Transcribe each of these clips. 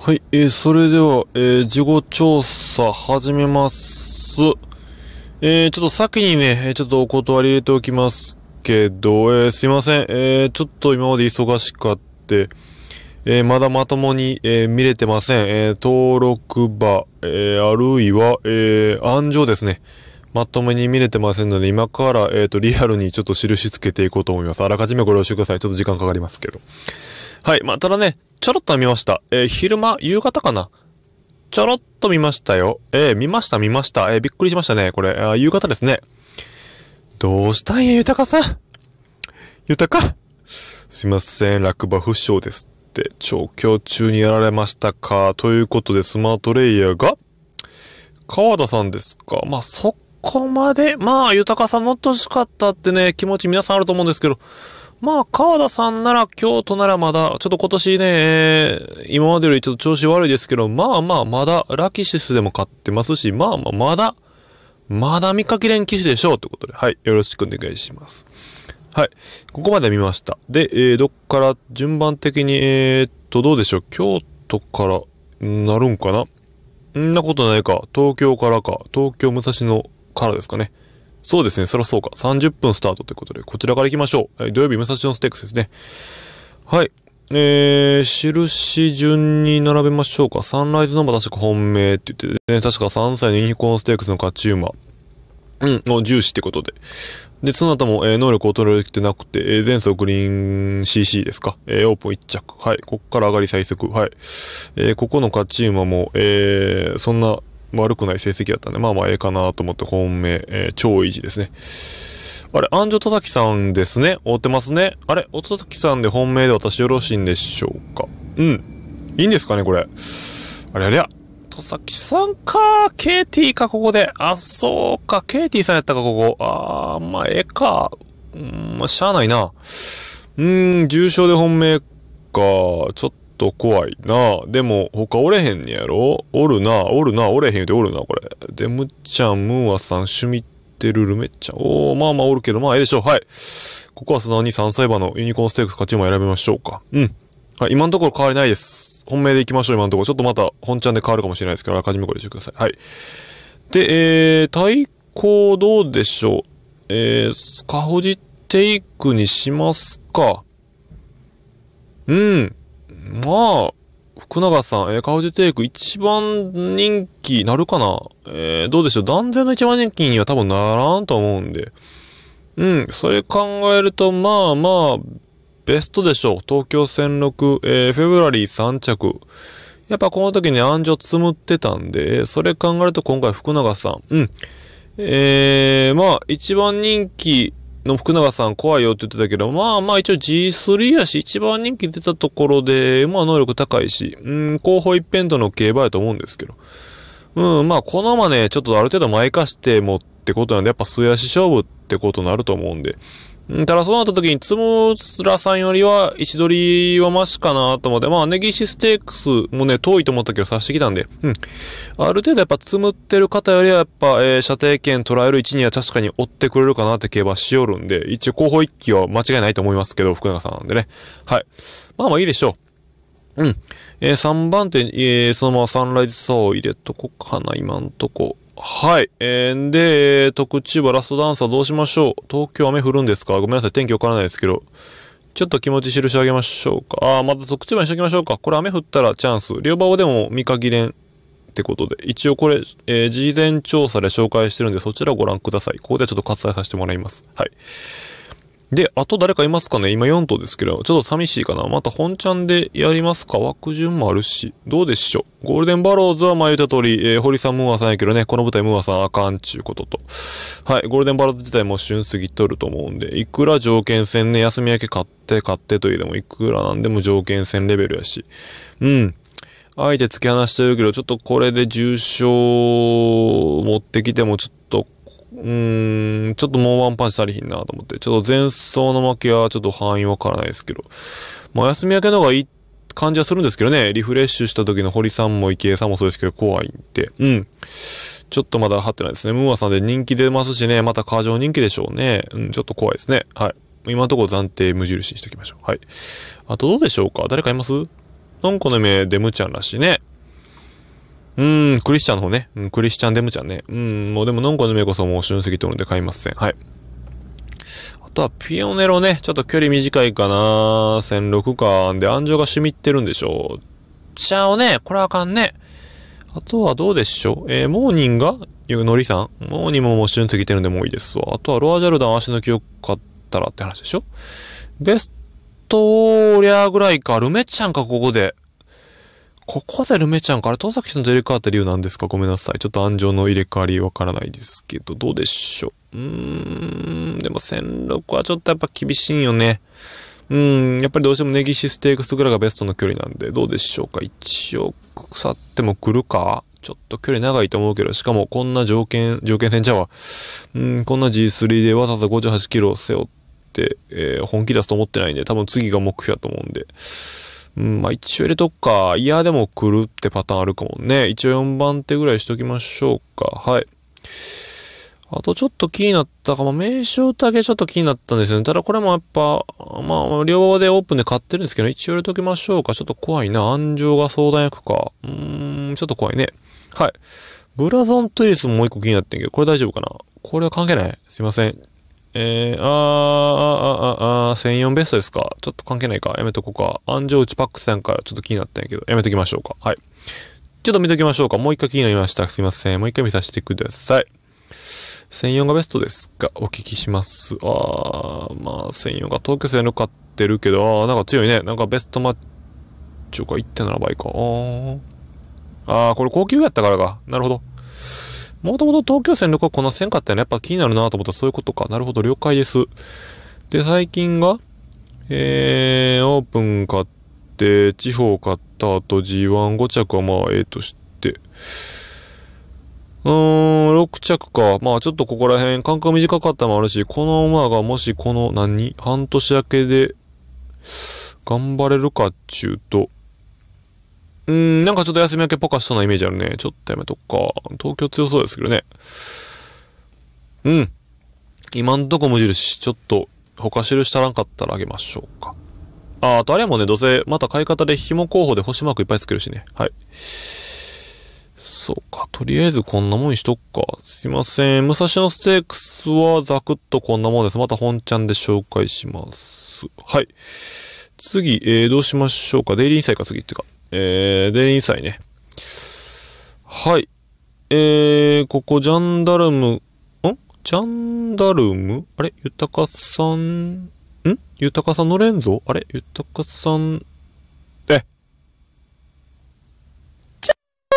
はい、えー、それでは、えー、事後調査始めます。えー、ちょっと先にね、ちょっとお断り入れておきますけど、えー、すいません、えー、ちょっと今まで忙しかって、えー、まだまともに、えー、見れてません。えー、登録場、えー、あるいは、えー、暗状ですね。まともに見れてませんので、今から、えっ、ー、と、リアルにちょっと印つけていこうと思います。あらかじめご了承ください。ちょっと時間かかりますけど。はい。まあ、ただね、ちょろっと見ました。えー、昼間、夕方かなちょろっと見ましたよ。えー、見ました、見ました。えー、びっくりしましたね。これ、あ夕方ですね。どうしたんや、豊かさん。豊かすいません、落馬不詳ですって、調教中にやられましたか。ということで、スマートレイヤーが、川田さんですか。まあ、そこまで、まあ、豊かさん乗ってほしかったってね、気持ち皆さんあると思うんですけど、まあ、川田さんなら、京都ならまだ、ちょっと今年ね、えー、今までよりちょっと調子悪いですけど、まあまあ、まだ、ラキシスでも買ってますし、まあまあ、まだ、まだ見かけれん機種でしょうってことで、はい、よろしくお願いします。はい、ここまで見ました。で、えー、どっから順番的に、えー、っと、どうでしょう、京都からなるんかなんなことないか、東京からか、東京武蔵野からですかね。そうですね、そらそうか。30分スタートということで、こちらから行きましょう。土曜日、武蔵野ステークスですね。はい。えー、印順に並べましょうか。サンライズのも確か本命って言ってね、確か3歳のユニコーンステークスの勝ち馬。うん、を重視ってことで。で、その後も、えー、能力を取れてなくて、えー、前走グリーン CC ですか。えー、オープン1着。はい。こっから上がり最速。はい。えー、ここの勝ち馬も、えー、そんな、悪くない成績だったんで、まあまあええかなと思って本命、えー、超維持ですね。あれ、安城戸崎さんですね。追ってますね。あれ、お戸崎さんで本命で私よろしいんでしょうか。うん。いいんですかね、これ。あれあれゃ。戸崎さんか。ケイティか、ここで。あ、そうか。ケイティさんやったか、ここ。あー、まあ、ええか。うん、まあ、しゃあないな。うーん、重症で本命か。ちょっと怖いな。でも、他おれへんねやろおるな、おるな、おれへん言うておるな、これ。で、むっちゃん、ムーアさん、趣味ってるルメッチャおおー、まあまあおるけど、まあええでしょう。はい。ここは素直に3歳馬のユニコーンステークス勝ち馬選びましょうか。うん。はい、今のところ変わりないです。本命でいきましょう、今のところ。ちょっとまた本ちゃんで変わるかもしれないですけど、あらかじめこ了してください。はい。で、えー、対抗どうでしょう。えー、スカホジテイクにしますか。うん。まあ、福永さん、えー、カウジテイク一番人気なるかなえー、どうでしょう断然の一番人気には多分ならんと思うんで。うん、それ考えると、まあまあ、ベストでしょう。東京戦6、えー、フェブラリー3着。やっぱこの時に暗示を積むってたんで、それ考えると今回福永さん、うん。えー、まあ、一番人気、の福永さん怖いよって言ってたけど、まあまあ一応 G3 やし、一番人気出たところで、まあ能力高いし、うん、候補一辺との競馬やと思うんですけど。うん、まあこのまね、ちょっとある程度前かしてもってことなんで、やっぱ素足勝負ってことになると思うんで、ただそうなった時に、つむつらさんよりは、位置取りはマシかなと思って、まあ、ネギシステークスもね、遠いと思ったけど、察してきたんで、うん。ある程度やっぱつむってる方よりは、やっぱ、えー、射程圏捉える位置には確かに追ってくれるかなって競馬しよるんで、一応候補一機は間違いないと思いますけど、福永さんなんでね。はい。まあまあいいでしょう。うん。えー、3番手、えー、そのままサンライズサーを入れとこかな、今んとこ。はい。えー、で、えー、と、ラストダンサーどうしましょう東京雨降るんですかごめんなさい。天気わからないですけど。ちょっと気持ち印上げましょうか。あまた特千葉にしときましょうか。これ雨降ったらチャンス。両場をでも見限れんってことで。一応これ、えー、事前調査で紹介してるんで、そちらをご覧ください。ここでちょっと割愛させてもらいます。はい。で、あと誰かいますかね今4頭ですけど、ちょっと寂しいかな。また本ちゃんでやりますか枠順もあるし。どうでしょうゴールデンバローズはまあ言った通り、えー、堀さん、ムーアさんやけどね、この舞台ムーアさんあかんちゅうことと。はい、ゴールデンバローズ自体も旬過ぎとると思うんで、いくら条件戦ね、休み明け買って買ってといえども、いくらなんでも条件戦レベルやし。うん。あえて突き放してるけど、ちょっとこれで重症持ってきてもちょっうん、ちょっともうワンパンチ足りひんなと思って、ちょっと前走の負けはちょっと範囲わからないですけど、まあ休み明けの方がいい感じはするんですけどね、リフレッシュした時の堀さんも池江さんもそうですけど、怖いんで、うん。ちょっとまだ張ってないですね。ムーアさんで人気出ますしね、また過剰人気でしょうね。うん、ちょっと怖いですね。はい。今のところ暫定無印にしておきましょう。はい。あとどうでしょうか誰かいますのんこの目、デムちゃんらしいね。うーん、クリスチャンの方ね。うん、クリスチャンデムちゃんね。うん、もうでも、のんこのめこそもう旬すぎてるんで買いません。はい。あとは、ピオネロね。ちょっと距離短いかな1006か。で、安城が染みってるんでしょう。ちゃうね。これあかんね。あとはどうでしょうえー、モーニンがゆうのりさんモーニンももう旬すぎてるんでもういいですわ。あとはロアジャルダン足抜きよかったらって話でしょベストーリャーぐらいか。ルメッチャンか、ここで。ここでルメちゃんから戸崎さんと入れ替わった理由なんですかごめんなさい。ちょっと安城の入れ替わりわからないですけど、どうでしょう。うーん、でも1006はちょっとやっぱ厳しいよね。うん、やっぱりどうしてもネギシステークスぐらいがベストの距離なんで、どうでしょうか。一応、腐っても来るかちょっと距離長いと思うけど、しかもこんな条件、条件戦じゃん。わ。うん、こんな G3 でわざわざ58キロを背負って、えー、本気出すと思ってないんで、多分次が目標やと思うんで。うん、まあ一応入れとくか。いや、でも来るってパターンあるかもね。一応4番手ぐらいしときましょうか。はい。あとちょっと気になったかも、名称だけちょっと気になったんですよね。ただこれもやっぱ、まあ、両方でオープンで買ってるんですけど、一応入れときましょうか。ちょっと怖いな。安城が相談役か。うーん、ちょっと怖いね。はい。ブラゾントイリスももう一個気になってんけど、これ大丈夫かなこれは関係ない。すいません。えー、あー、あー、あー、あー、1004ベストですかちょっと関係ないか。やめとこうか。安城内パックさんからちょっと気になったんやけど、やめときましょうか。はい。ちょっと見ときましょうか。もう一回気になりました。すいません。もう一回見させてください。1004がベストですかお聞きします。あー、まあ、1004が東京戦で勝ってるけど、あー、なんか強いね。なんかベストマッチョか1.7倍か。あー、あーこれ高級やったからか。なるほど。もともと東京線のはこなせんかったよね。やっぱ気になるなと思ったらそういうことか。なるほど、了解です。で、最近が、えー、オープン買って、地方買った後、G15 着はまあ、ええとして、うーん、6着か。まあちょっとここら辺、間隔短かったのもあるし、この馬がもしこの何、半年明けで、頑張れるかっちゅうと、うん、なんかちょっと休み明けぽかしそうなイメージあるね。ちょっとやめとくか。東京強そうですけどね。うん。今んとこ無印、ちょっと他印足らんかったらあげましょうか。あ、あとあれもね、どうせまた買い方で紐候補で星マークいっぱいつけるしね。はい。そうか。とりあえずこんなもんにしとくか。すいません。武蔵野ステークスはザクッとこんなもんです。また本ちゃんで紹介します。はい。次、えー、どうしましょうか。デイリーサイか次ってか。えー、デリンね。はい。えー、ここ、ジャンダルム、んジャンダルムあれゆたかさん、んゆたかさんのレンゾあれゆたかさん、えちゃー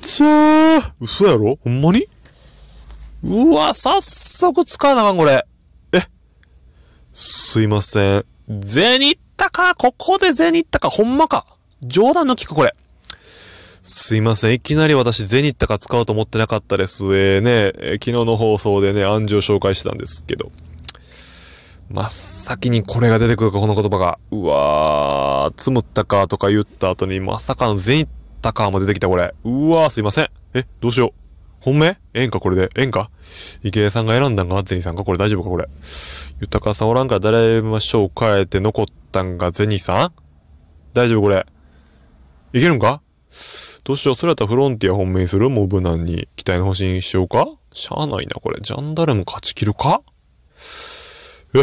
ちゃー嘘やろほんまにうわ、早速使わなあかん、これ。え、すいません。ゼニッたかここでゼニッタかほんまか冗談の聞くこれ。すいません。いきなり私、ゼニッタか使うと思ってなかったです。えー、ね、えー、昨日の放送でね、暗示を紹介してたんですけど。真っ先にこれが出てくるか、この言葉が。うわー、つむったかとか言った後に、まさかのゼニッタかも出てきた、これ。うわー、すいません。え、どうしよう。本命ええんか、これで。ええんか池江さんが選んだんか、ゼニさんか、これ大丈夫か、これ。豊かさんおらんから誰ましょうて残っったんがゼニさん大丈夫これ。いけるんかどうしよう。それやったらフロンティア本命にするモブナンに。期待の星にしようかしゃあないな、これ。ジャンダルも勝ち切るかえ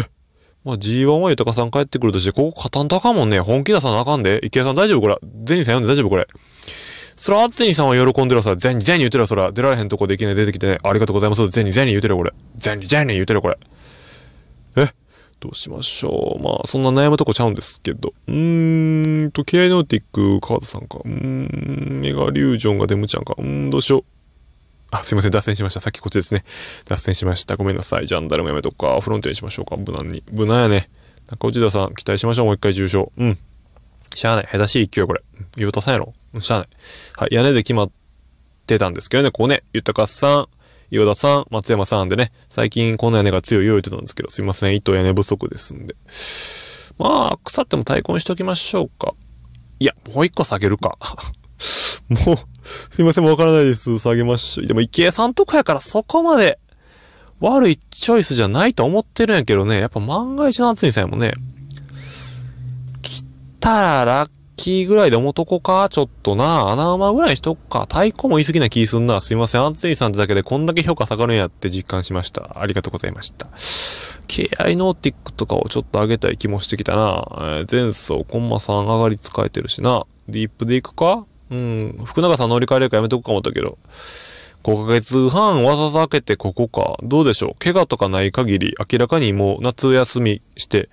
まあ、G1 は豊さん帰ってくるとして、ここ勝たんかもんね。本気出さなあかんで。池江さん大丈夫これ。ゼニさん呼んで大丈夫これ。そら、あってさんは喜んでるさ。ゼニ、ゼニ言うてるそら。出られへんとこできない出てきてね。ありがとうございます。ゼニ、ゼニ言うてるこれ。ゼニ、ゼニ言うてるこれ。どうしましょう。まあ、そんな悩むとこちゃうんですけど。うーんと、ケアノーティック、川田さんか。うーん、メガリュージョンがデムちゃんか。うーん、どうしよう。あ、すいません、脱線しました。さっきこっちですね。脱線しました。ごめんなさい。じゃダ誰もやめとくか。フロントにしましょうか。無難に。無難やね。中内田さん、期待しましょう。もう一回重症。うん。しゃあない。下手しい勢い、これ。ゆうたさんやろしゃあない。はい、屋根で決まってたんですけどね、ここね、ゆたかさん。岩田さん、松山さんでね、最近この屋根が強いよ言ってたんですけど、すいません、糸屋根不足ですんで。まあ、腐っても大根しときましょうか。いや、もう一個下げるか。もう、すいません、わからないです。下げましょう。でも、池江さんとかやからそこまで悪いチョイスじゃないと思ってるんやけどね、やっぱ万が一の厚みさんもね、来たら楽キーぐらいでもとこかちょっとな、穴馬ぐらいにしとっか。太鼓も言い過ぎな気すんな。すいません。アンツイさんってだけでこんだけ評価下がるんやって実感しました。ありがとうございました。KI ノーティックとかをちょっと上げたい気もしてきたな。えー、前走、コンマ3上がり使えてるしな。ディープで行くかうん。福永さん乗り換えるかやめとくか思ったけど。5ヶ月半わざわざ開けてここか。どうでしょう怪我とかない限り、明らかにもう夏休みして、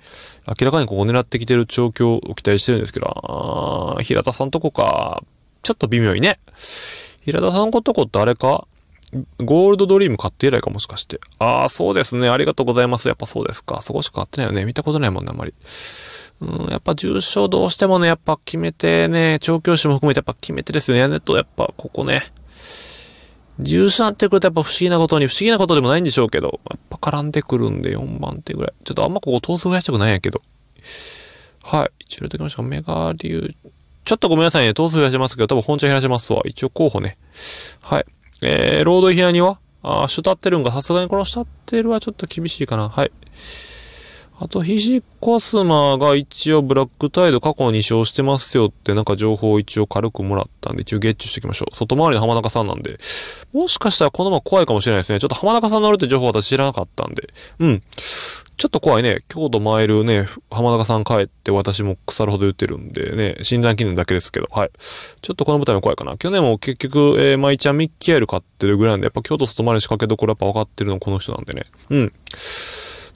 明らかにここ狙ってきてる状況を期待してるんですけど、あ平田さんとこか。ちょっと微妙にね。平田さんことこってあれかゴールドドリーム買って以来かもしかして。ああ、そうですね。ありがとうございます。やっぱそうですか。そこしか買ってないよね。見たことないもんね、あんまり。うん、やっぱ重症どうしてもね、やっぱ決めてね、調教師も含めてやっぱ決めてですよね。やねとやっぱここね。13ってくるとやっぱ不思議なことに、不思議なことでもないんでしょうけど、やっぱ絡んでくるんで4番手ぐらい。ちょっとあんまここ投数増やしたくないんやけど。はい。一応ときましょう。メガ流。ちょっとごめんなさいね。投数増やしますけど、多分本茶減らしますわ。一応候補ね。はい。えー、ロードヒアには、あ、ュ立ってるんが、さすがにこのュタってるはちょっと厳しいかな。はい。あと、ひじかすなが一応ブラックタイド過去2勝してますよってなんか情報を一応軽くもらったんで、一応ゲッチュしていきましょう。外回りの浜中さんなんで、もしかしたらこのまま怖いかもしれないですね。ちょっと浜中さん乗るって情報私知らなかったんで。うん。ちょっと怖いね。京都マイルね、浜中さん帰って私も腐るほど言ってるんでね、診断記念だけですけど、はい。ちょっとこの舞台も怖いかな。去年も結局、えー、舞ちゃんミッキーエル買ってるぐらいなんで、やっぱ京都外回りの仕掛けどころやっぱ分かってるのこの人なんでね。うん。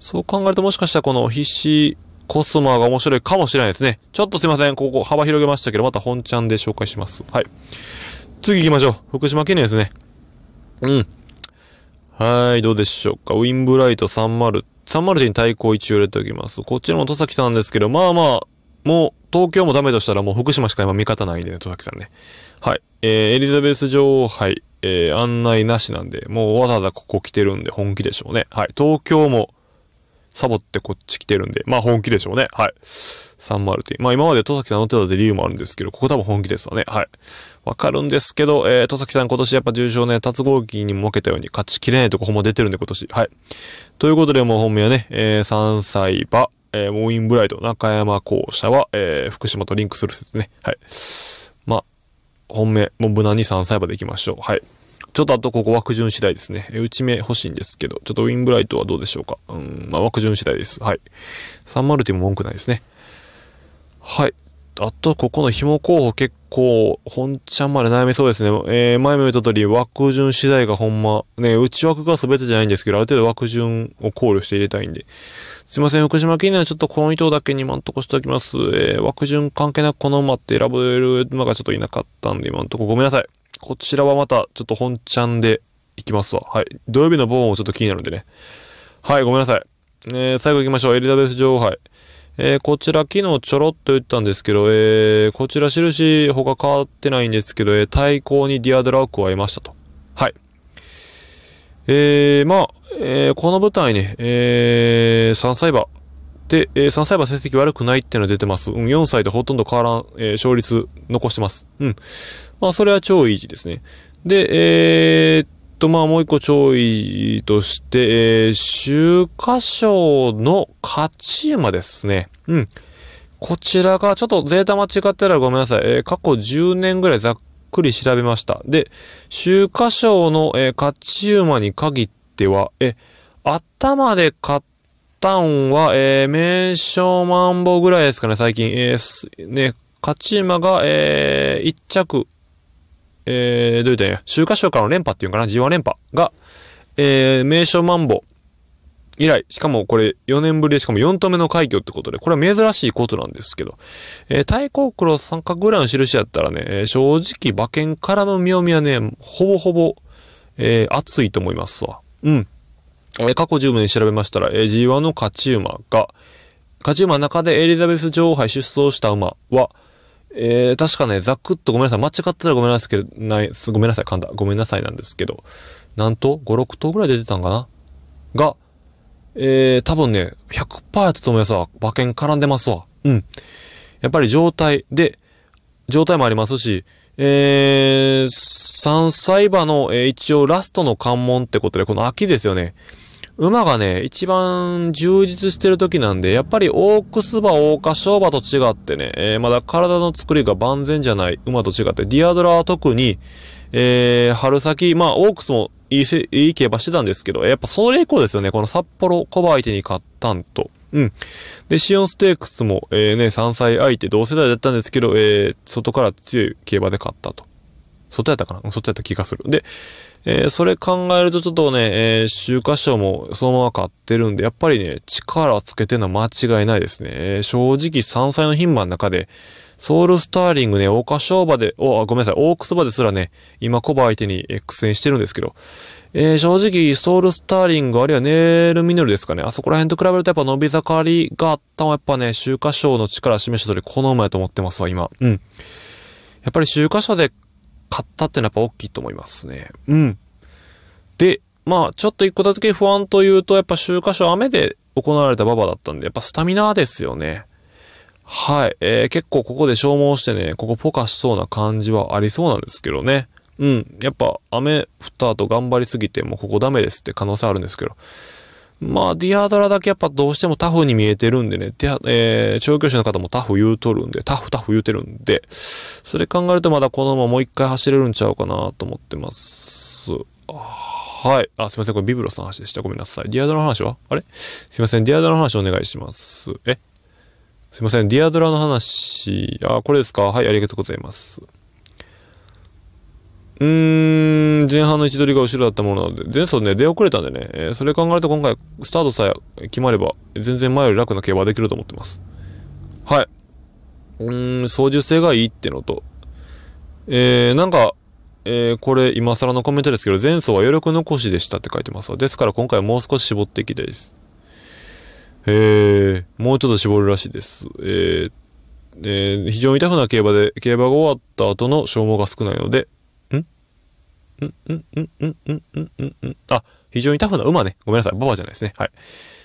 そう考えるともしかしたらこの必死コスモアが面白いかもしれないですね。ちょっとすいません。ここ幅広げましたけど、また本ちゃんで紹介します。はい。次行きましょう。福島県ですね。うん。はい、どうでしょうか。ウィンブライト30。30に対抗一を入れておきます。こっちのも戸崎さんですけど、まあまあ、もう、東京もダメとしたらもう福島しか今味方ないんでね、戸崎さんね。はい。えー、エリザベス女王杯、えー、案内なしなんで、もうわざわざここ来てるんで本気でしょうね。はい。東京もサボってこっち来てるんで、まあ本気でしょうね。はい。302。まあ今まで戸崎さん乗ってたって理由もあるんですけど、ここ多分本気ですよね。はい。わかるんですけど、えー、戸崎さん今年やっぱ重賞ね、達合期にも負けたように勝ちきれないとこほんま出てるんで今年。はい。ということでもう本命はね、えー、3歳馬、えー、モーインブライト、中山校舎は、えー、福島とリンクする説ね。はい。まあ、本命、もう無難に3歳馬でいきましょう。はい。ちょっとあとここ枠順次第ですね。え打ち目欲しいんですけど、ちょっとウィンブライトはどうでしょうか。うん、まあ枠順次第です。はい。サンマルティも文句ないですね。はい。あと、ここの紐候補結構、本ちゃんまで悩みそうですね。えー、前も言った通り、枠順次第がほんま、ね、内枠が全てじゃないんですけど、ある程度枠順を考慮して入れたいんで。すいません、福島県内はちょっとこの糸だけに今んとこしておきます。えー、枠順関係なくこの馬って選べる馬がちょっといなかったんで、今んとこごめんなさい。こちらはまたちょっと本ちゃんでいきますわ。はい。土曜日のボーンもちょっと気になるんでね。はい、ごめんなさい。えー、最後行きましょう。エリザベス女王杯。えー、こちら昨日ちょろっと言ったんですけど、えー、こちら印他変わってないんですけど、えー、対抗にディアドラを加えましたと。はい。えー、まあ、えー、この舞台ね、えー、3歳馬で、えー、3歳馬成績悪くないっていうのが出てます。うん、4歳でほとんど変わらん、えー、勝率残してます。うん。まあ、それは超イージーですね。で、えー、っと、まあ、もう一個超イージーとして、えー、秋華賞の勝ち馬ですね。うん。こちらが、ちょっとデータ間違ってたらごめんなさい。えー、過去10年ぐらいざっくり調べました。で、秋華賞の、えー、勝ち馬に限っては、え、頭で勝ったんは、えー、名勝マンボぐらいですかね、最近。えー、ね、勝ち馬が、えー、1着、えー、どういったんや、週刊賞からの連覇っていうかな、G1 連覇が、えー、名所マンボ以来、しかもこれ4年ぶりで、しかも4度目の快挙ってことで、これは珍しいことなんですけど、えー、対抗黒三角ぐらいの印やったらね、えー、正直馬券からの見読みはね、ほぼほぼ、えー、熱いと思いますわ。うん。えー、過去10分に調べましたら、えー、G1 の勝ち馬が、勝ち馬の中でエリザベス女王杯出走した馬は、えー、確かね、ざくっとごめんなさい。間違ってたらごめんなさいけど、ない、ごめんなさい、噛んだ。ごめんなさいなんですけど、なんと、5、6頭ぐらい出てたんかなが、えー、多分ね、100%やったと思いますわ。馬券絡んでますわ。うん。やっぱり状態で、状態もありますし、えー、3歳馬の、えー、一応ラストの関門ってことで、この秋ですよね。馬がね、一番充実してる時なんで、やっぱりオークス馬、オーカショー馬と違ってね、えー、まだ体の作りが万全じゃない馬と違って、ディアドラは特に、えー、春先、まあ、オークスもいいせ、いい競馬してたんですけど、やっぱそれ以降ですよね、この札幌コバ相手に勝ったんと。うん。で、シオンステークスも、えー、ね、3歳相手、同世代だったんですけど、えー、外から強い競馬で勝ったと。外やったかな外やった気がする。で、えー、それ考えるとちょっとね、えー、週刊賞もそのまま買ってるんで、やっぱりね、力つけてるのは間違いないですね。えー、正直山菜の牝馬の中で、ソウルスターリングね、大花賞馬で、お、ごめんなさい、オークス馬ですらね、今コバ相手に苦戦してるんですけど、えー、正直、ソウルスターリング、あるいはネールミノルですかね、あそこら辺と比べるとやっぱ伸び盛りがあったのはやっぱね、週刊賞の力示した通り、この馬やと思ってますわ、今。うん。やっぱり週刊賞で買ったってのはやっぱ大きいと思いますね。うん。で、まあ、ちょっと一個だけ不安というと、やっぱ週刊賞雨で行われた馬場だったんで、やっぱスタミナですよね。はい。えー、結構ここで消耗してね、ここポカしそうな感じはありそうなんですけどね。うん。やっぱ雨降った後頑張りすぎてもうここダメですって可能性あるんですけど。まあ、ディアドラだけやっぱどうしてもタフに見えてるんでね、ディアえー、調教師の方もタフ言うとるんで、タフタフ言うてるんで、それ考えるとまだこのままもう一回走れるんちゃうかなと思ってます。はい。あ、すいません。これビブロスの話でした。ごめんなさい。ディアドラの話はあれすいません。ディアドラの話お願いします。えすいません。ディアドラの話、あ、これですかはい。ありがとうございます。うーん、前半の位置取りが後ろだったものなので、前走ね、出遅れたんでね、えー、それ考えると今回、スタートさえ決まれば、全然前より楽な競馬できると思ってます。はい。うーん、操縦性がいいってのと、えー、なんか、えー、これ今更のコメントですけど、前走は余力残しでしたって書いてますわ。ですから今回もう少し絞っていきたいです。えー、もうちょっと絞るらしいです。えー、えー、非常にタフな競馬で、競馬が終わった後の消耗が少ないので、んうんうんうんうんうんうんうん。あ、非常にタフな馬ね。ごめんなさい。ババじゃないですね。はい。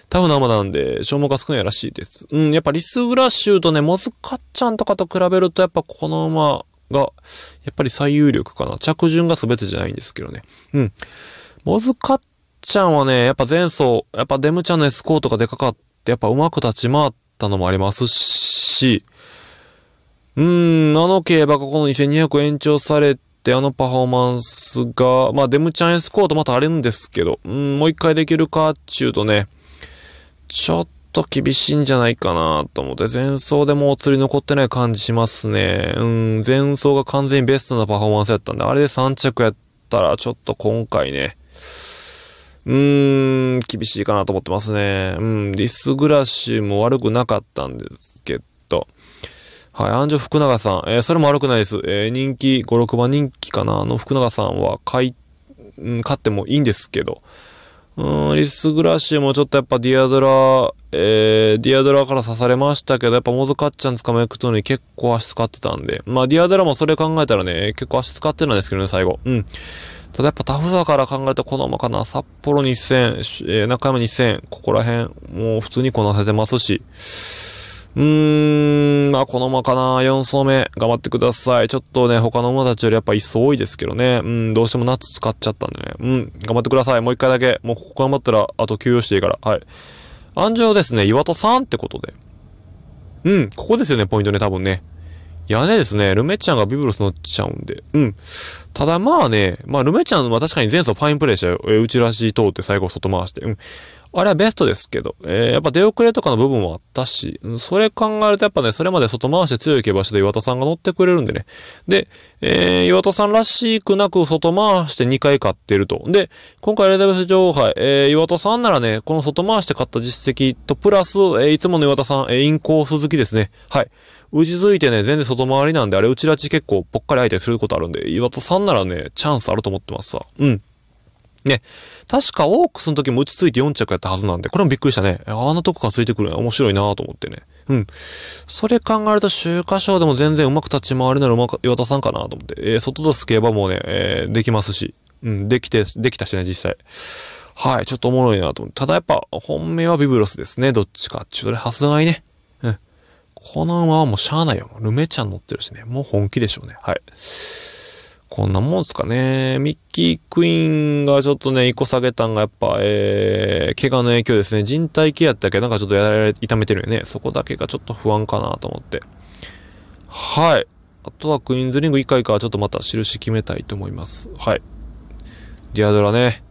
タフな馬なんで、消耗が少ないらしいです。うん、やっぱリス・ブラッシュとね、モズカッチャンとかと比べると、やっぱこの馬が、やっぱり最有力かな。着順が全てじゃないんですけどね。うん。モズカッチャンはね、やっぱ前走、やっぱデムちゃんのエスコートがでかかって、やっぱうまく立ち回ったのもありますし、うーん、あの競馬がこの2200延長されて、ってあのパフォーマンスが、まあデムチャンエスコートまたあれんですけど、うん、もう一回できるかっちゅうとね、ちょっと厳しいんじゃないかなと思って、前奏でもう釣り残ってない感じしますね。うん、前奏が完全にベストなパフォーマンスやったんで、あれで3着やったらちょっと今回ね、うーん、厳しいかなと思ってますね。うん、リス暮らしも悪くなかったんですはい、安城福永さん。えー、それも悪くないです。えー、人気、5、6番人気かな。あの、福永さんは買い、ん、ってもいいんですけど。うん、リス・グラシーもちょっとやっぱディアドラ、えー、ディアドラから刺されましたけど、やっぱモズカッチャン捕まえくとに結構足使ってたんで。まあディアドラもそれ考えたらね、結構足使ってたんですけどね、最後。うん。ただやっぱタフさから考えたこのままかな、札幌2000、えー、中山2000、ここら辺、もう普通にこなせてますし。うーん、まあこのままかな、4層目、頑張ってください。ちょっとね、他の馬たちよりやっぱ1層多いですけどね、うん、どうしても夏使っちゃったんでね、うん、頑張ってください。もう一回だけ、もうここ頑張ったら、あと休養していいから、はい。安城ですね、岩戸さんってことで。うん、ここですよね、ポイントね、多分ね。屋根ですね、ルメちゃんがビブロス乗っちゃうんで。うん。ただまあね、まあルメちゃんは確かに前走ファインプレーしたよ。え、うちらしい通って最後外回して。うん。あれはベストですけど、えー、やっぱ出遅れとかの部分はあったし、それ考えるとやっぱね、それまで外回して強い競馬しで岩田さんが乗ってくれるんでね。で、えー、岩田さんらしくなく外回して2回勝ってると。で、今回レダベス女王杯、えー、岩田さんならね、この外回して勝った実績とプラス、えー、いつもの岩田さん、えー、インコース好きですね。はい。うじづいてね、全然外回りなんで、あれ、うちらち結構ぽっかり相手することあるんで、岩田さんならね、チャンスあると思ってますわ。うん。ね。確かオークスの時も打ちついて4着やったはずなんで、これもびっくりしたね。あんなとこからついてくるの面白いなと思ってね。うん。それ考えると、秋華賞でも全然うまく立ち回るならうまく岩田さんかなと思って。えー、外出す競馬もね、えー、できますし。うん、できて、できたしね、実際。はい、ちょっとおもろいなと思って。ただやっぱ、本命はビブロスですね、どっちかっちゅうとね、さすがにね。うん。この馬はもうしゃあないよ。ルメちゃん乗ってるしね。もう本気でしょうね。はい。こんなもんすかね。ミッキークイーンがちょっとね、一個下げたんがやっぱ、えー、怪我の影響ですね。人体ケアってだけなんかちょっとやられ、痛めてるよね。そこだけがちょっと不安かなと思って。はい。あとはクイーンズリング以回かちょっとまた印決めたいと思います。はい。ディアドラね。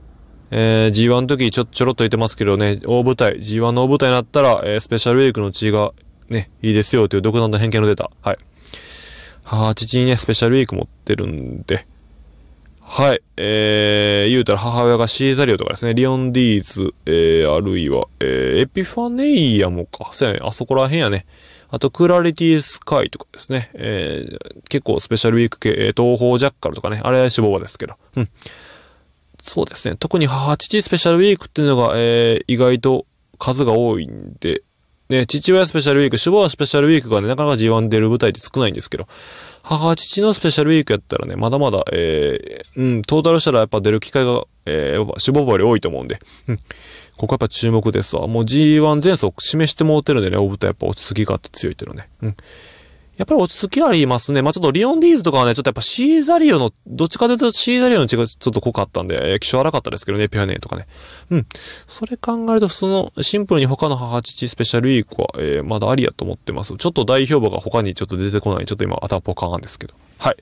えー、G1 の時ちょ、ちょろっと言ってますけどね、大舞台、G1 の大舞台になったら、えー、スペシャルウェイクの地位がね、いいですよという独断と偏見のデータ。はい。母父にね、スペシャルウィーク持ってるんで、はい、えー、言うたら母親がシーザリオとかですね、リオンディーズ、えー、あるいは、えー、エピファネイアもか、そうやね、あそこら辺やね。あと、クラリティスカイとかですね、えー、結構スペシャルウィーク系、東方ジャッカルとかね、あれ死亡場ですけど、うん。そうですね、特に母父スペシャルウィークっていうのが、えー、意外と数が多いんで、ね、父親スペシャルウィーク、主母はスペシャルウィークがね、なかなか G1 出る舞台って少ないんですけど、母父のスペシャルウィークやったらね、まだまだ、えー、うん、トータルしたらやっぱ出る機会が、えー、主母より多いと思うんで、うん。ここやっぱ注目ですわ。もう G1 前走示してもうてるんでね、大舞台やっぱ落ち着きがあって強いっていうのね。うん。やっぱり落ち着きはありますね。まあ、ちょっとリオンディーズとかはね、ちょっとやっぱシーザリオの、どっちかというとシーザリオの違がちょっと濃かったんで、気象荒かったですけどね、ピアネとかね。うん。それ考えると、その、シンプルに他の母父スペシャルウィークは、えー、まだありやと思ってます。ちょっと代表母が他にちょっと出てこない、ちょっと今頭っぽなんですけど。はい。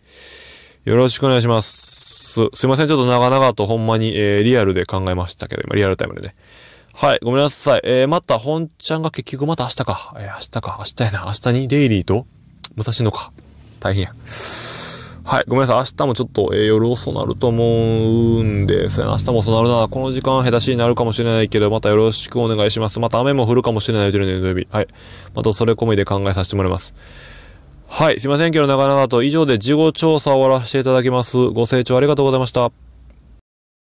よろしくお願いします。すいません、ちょっと長々とほんまに、えー、リアルで考えましたけど、今リアルタイムでね。はい、ごめんなさい。えー、また、本ちゃんが結局また明日か。えー、明日か、明日やな。明日にデイリーと武蔵野か。大変や。はい。ごめんなさい。明日もちょっと、えー、夜遅なると思うんですね。明日も遅なるな。この時間、下手しになるかもしれないけど、またよろしくお願いします。また雨も降るかもしれないという土曜日。はい。またそれ込みで考えさせてもらいます。はい。すいませんけど、長々と以上で事後調査を終わらせていただきます。ご清聴ありがとうございました。